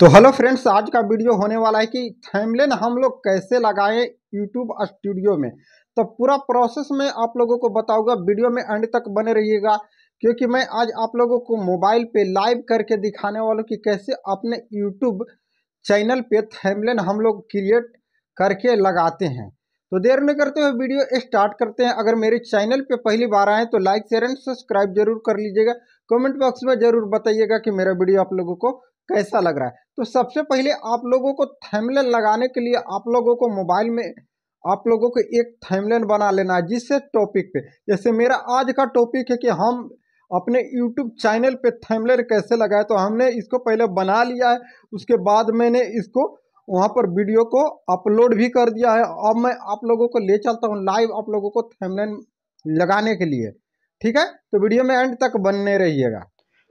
तो hello friends आज का वीडियो होने वाला है कि थैमलेन हम लोग कैसे लगाएं यूट्यूब स्टूडियो में तो पूरा प्रोसेस मैं आप लोगों को बताऊंगा वीडियो में एंड तक बने रहिएगा क्योंकि मैं आज आप लोगों को मोबाइल पे लाइव करके दिखाने वालों कि कैसे अपने यूट्यूब चैनल पे थैमलेन हम लोग क्रिएट करके लगाते हैं तो देर नहीं करते हुए वीडियो स्टार्ट करते हैं अगर मेरे चैनल पे पहली बार आए तो लाइक शेयर एंड सब्सक्राइब जरूर कर लीजिएगा कमेंट बॉक्स में जरूर बताइएगा कि मेरा वीडियो आप लोगों को कैसा लग रहा है तो सबसे पहले आप लोगों को थैमलेन लगाने के लिए आप लोगों को मोबाइल में आप लोगों को एक थैमलेन बना लेना है जिससे टॉपिक पे जैसे मेरा आज का टॉपिक है कि हम अपने यूट्यूब चैनल पे थैमलेन कैसे लगाए तो हमने इसको पहले बना लिया है उसके बाद मैंने इसको वहाँ पर वीडियो को अपलोड भी कर दिया है अब मैं आप लोगों को ले चलता हूँ लाइव आप लोगों को थैमलेन लगाने के लिए ठीक है तो वीडियो में एंड तक बनने रहिएगा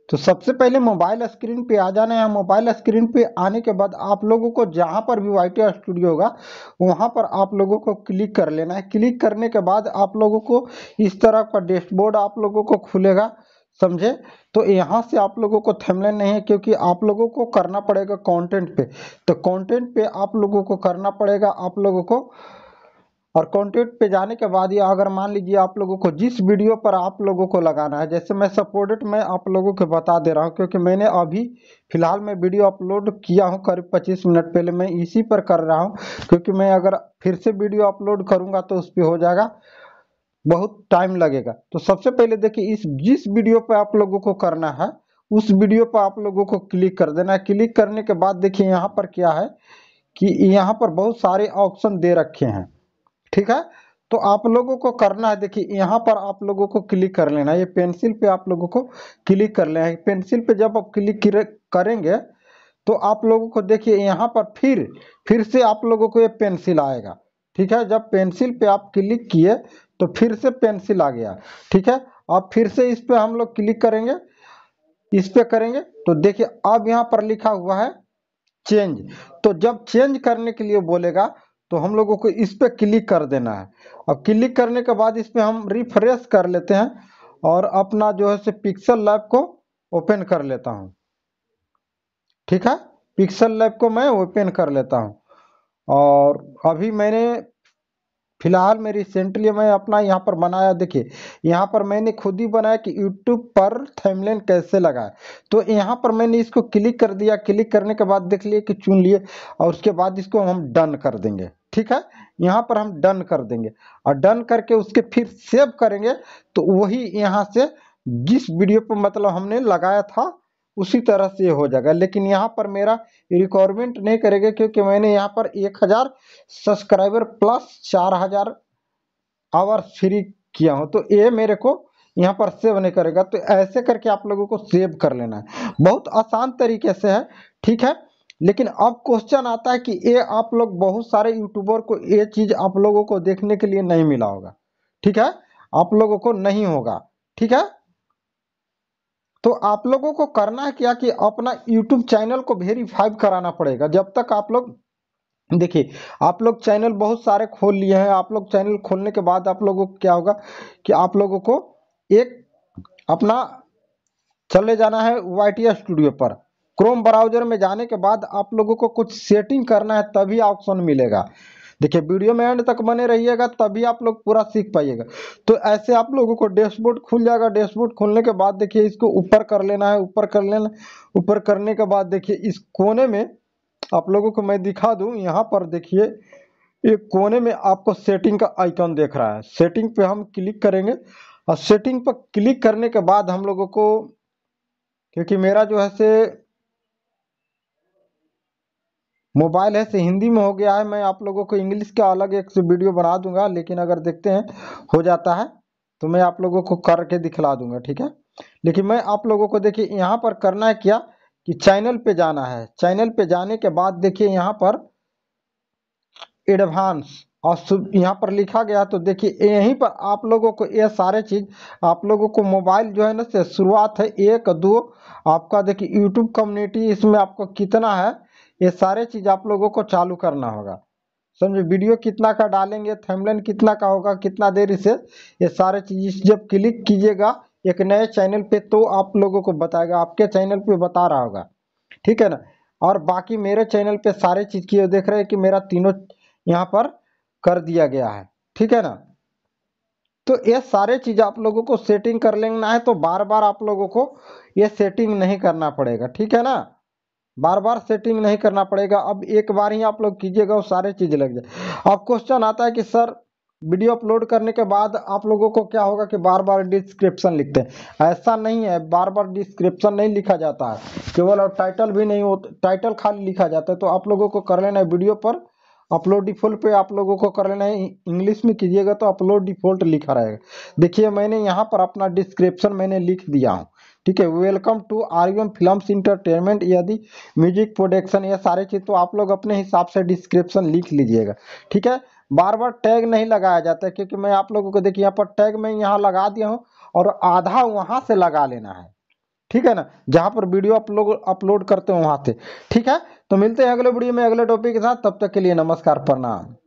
तो सबसे पहले मोबाइल स्क्रीन पे आ जाना है मोबाइल स्क्रीन पे आने के बाद आप लोगों को जहाँ पर भी वाई स्टूडियो होगा वहाँ पर आप लोगों को क्लिक कर लेना है क्लिक करने के बाद आप लोगों को इस तरह का डैशबोर्ड आप लोगों को खुलेगा समझे तो यहाँ से आप लोगों को थमलेन नहीं है क्योंकि आप लोगों को करना पड़ेगा कॉन्टेंट पे तो कॉन्टेंट पे आप लोगों को करना पड़ेगा आप लोगों को और कंटेंट पे जाने के बाद या अगर मान लीजिए आप लोगों को जिस वीडियो पर आप लोगों को लगाना है जैसे मैं सपोर्टेड मैं आप लोगों को बता दे रहा हूँ क्योंकि मैंने अभी फ़िलहाल मैं वीडियो अपलोड किया हूँ करीब 25 मिनट पहले मैं इसी पर कर रहा हूँ क्योंकि मैं अगर फिर से वीडियो अपलोड करूँगा तो उस पर हो जाएगा बहुत टाइम लगेगा तो सबसे पहले देखिए इस जिस वीडियो पर आप लोगों को करना है उस वीडियो पर आप लोगों को क्लिक कर देना है क्लिक करने के बाद देखिए यहाँ पर क्या है कि यहाँ पर बहुत सारे ऑप्शन दे रखे हैं ठीक है तो आप लोगों को करना है देखिए यहाँ पर आप लोगों को क्लिक कर लेना है ये पेंसिल पे आप लोगों को क्लिक कर लेना है पेंसिल पे जब आप क्लिक करेंगे तो आप लोगों को देखिए यहाँ पर फिर फिर से आप लोगों को ये पेंसिल आएगा ठीक है जब पेंसिल पे आप क्लिक किए तो फिर से पेंसिल आ गया ठीक है अब फिर से इस पर हम लोग क्लिक करेंगे इस पर करेंगे तो देखिए अब यहाँ पर लिखा हुआ है चेंज तो जब चेंज करने के लिए बोलेगा तो हम लोगों को इस पर क्लिक कर देना है और क्लिक करने के बाद इस पर हम रिफ्रेश कर लेते हैं और अपना जो है से पिक्सल लैब को ओपन कर लेता हूँ ठीक है पिक्सल लैब को मैं ओपन कर लेता हूँ और अभी मैंने फिलहाल में रिसेंटली मैं अपना यहाँ पर बनाया देखिए यहाँ पर मैंने खुद ही बनाया कि यूट्यूब पर थैमलेन कैसे लगाए तो यहाँ पर मैंने इसको क्लिक कर दिया क्लिक करने के बाद देख लिए कि चुन लिए और उसके बाद इसको हम डन कर देंगे ठीक है यहाँ पर हम डन कर देंगे और डन करके उसके फिर सेव करेंगे तो वही यहाँ से जिस वीडियो पर मतलब हमने लगाया था उसी तरह से हो जाएगा लेकिन यहाँ पर मेरा रिक्वायरमेंट नहीं करेगा क्योंकि मैंने यहाँ पर एक हज़ार सब्सक्राइबर प्लस चार हज़ार आवर फ्री किया हूँ तो ये मेरे को यहाँ पर सेव नहीं करेगा तो ऐसे करके आप लोगों को सेव कर लेना है बहुत आसान तरीके से है ठीक है लेकिन अब क्वेश्चन आता है कि ये आप लोग बहुत सारे यूट्यूबर को ये चीज़ आप लोगों को देखने के लिए नहीं मिला होगा ठीक है आप लोगों को नहीं होगा ठीक है तो आप लोगों को करना है क्या कि अपना यूट्यूब चैनल को वेरीफाइव कराना पड़ेगा जब तक आप लोग देखिए आप लोग चैनल बहुत सारे खोल लिए हैं आप लोग चैनल खोलने के बाद आप लोगों को क्या होगा कि आप लोगों को एक अपना चले जाना है वाई स्टूडियो पर क्रोम ब्राउजर में जाने के बाद आप लोगों को कुछ सेटिंग करना है तभी ऑप्शन मिलेगा देखिए वीडियो में एंड तक बने रहिएगा तभी आप लोग पूरा सीख पाइएगा तो ऐसे आप लोगों को डैशबोर्ड खुल जाएगा डैशबोर्ड खुलने के बाद देखिए इसको ऊपर कर लेना है ऊपर कर लेना ऊपर करने के बाद देखिए इस कोने में आप लोगों को मैं दिखा दूँ यहाँ पर देखिए एक कोने में आपको सेटिंग का आइकन देख रहा है सेटिंग पे हम क्लिक करेंगे और सेटिंग पर क्लिक करने के बाद हम लोगों को क्योंकि मेरा जो है से मोबाइल है से हिंदी में हो गया है मैं आप लोगों को इंग्लिश का अलग एक से वीडियो बना दूंगा लेकिन अगर देखते हैं हो जाता है तो मैं आप लोगों को करके दिखला दूंगा ठीक है लेकिन मैं आप लोगों को देखिए यहाँ पर करना है क्या कि चैनल पे जाना है चैनल पे जाने के बाद देखिए यहाँ पर एडवांस और यहाँ पर लिखा गया तो देखिए यहीं पर आप लोगों को ये सारे चीज़ आप लोगों को मोबाइल जो है ना से शुरुआत है एक दो आपका देखिए यूट्यूब कम्युनिटी इसमें आपको कितना है ये सारे चीज़ आप लोगों को चालू करना होगा समझे वीडियो कितना का डालेंगे थेमलाइन कितना का होगा कितना देर से ये सारे चीज़ जब क्लिक कीजिएगा एक नए चैनल पे तो आप लोगों को बताएगा आपके चैनल पे बता रहा होगा ठीक है ना और बाकी मेरे चैनल पे सारे चीज़ की देख रहे हैं कि मेरा तीनों यहाँ पर कर दिया गया है ठीक है ना तो ये सारे चीज़ आप लोगों को सेटिंग कर लेना है तो बार बार आप लोगों को ये सेटिंग नहीं करना पड़ेगा ठीक है ना बार बार सेटिंग नहीं करना पड़ेगा अब एक बार ही आप लोग कीजिएगा वो सारे चीज़ लग जाए अब क्वेश्चन आता है कि सर वीडियो अपलोड करने के बाद आप लोगों को क्या होगा कि बार बार डिस्क्रिप्शन लिखते हैं ऐसा नहीं है बार बार डिस्क्रिप्शन नहीं लिखा जाता है केवल और टाइटल भी नहीं होता टाइटल खाली लिखा जाता है तो आप लोगों को कर लेना है वीडियो पर अपलोड डिफॉल्ट पे आप लोगों को कर लेना है इंग्लिश में कीजिएगा तो अपलोड डिफॉल्ट लिखा रहेगा देखिए मैंने यहाँ पर अपना डिस्क्रिप्शन मैंने लिख दिया हूँ ठीक है welcome to R M film entertainment यदि म्यूजिक प्रोडक्शन ये सारे चीज़ तो आप लोग अपने हिसाब से डिस्क्रिप्शन लिख लीजिएगा ठीक है बार बार टैग नहीं लगाया जाता है क्योंकि मैं आप लोगों को देखिए यहाँ पर टैग मैं यहाँ लगा दिया हूँ और आधा वहाँ से लगा लेना है ठीक है ना जहाँ पर वीडियो आप लोग अपलोड करते हैं वहाँ से ठीक है तो मिलते हैं अगले वीडियो में अगले टॉपिक के साथ तब तक के लिए नमस्कार प्रणाम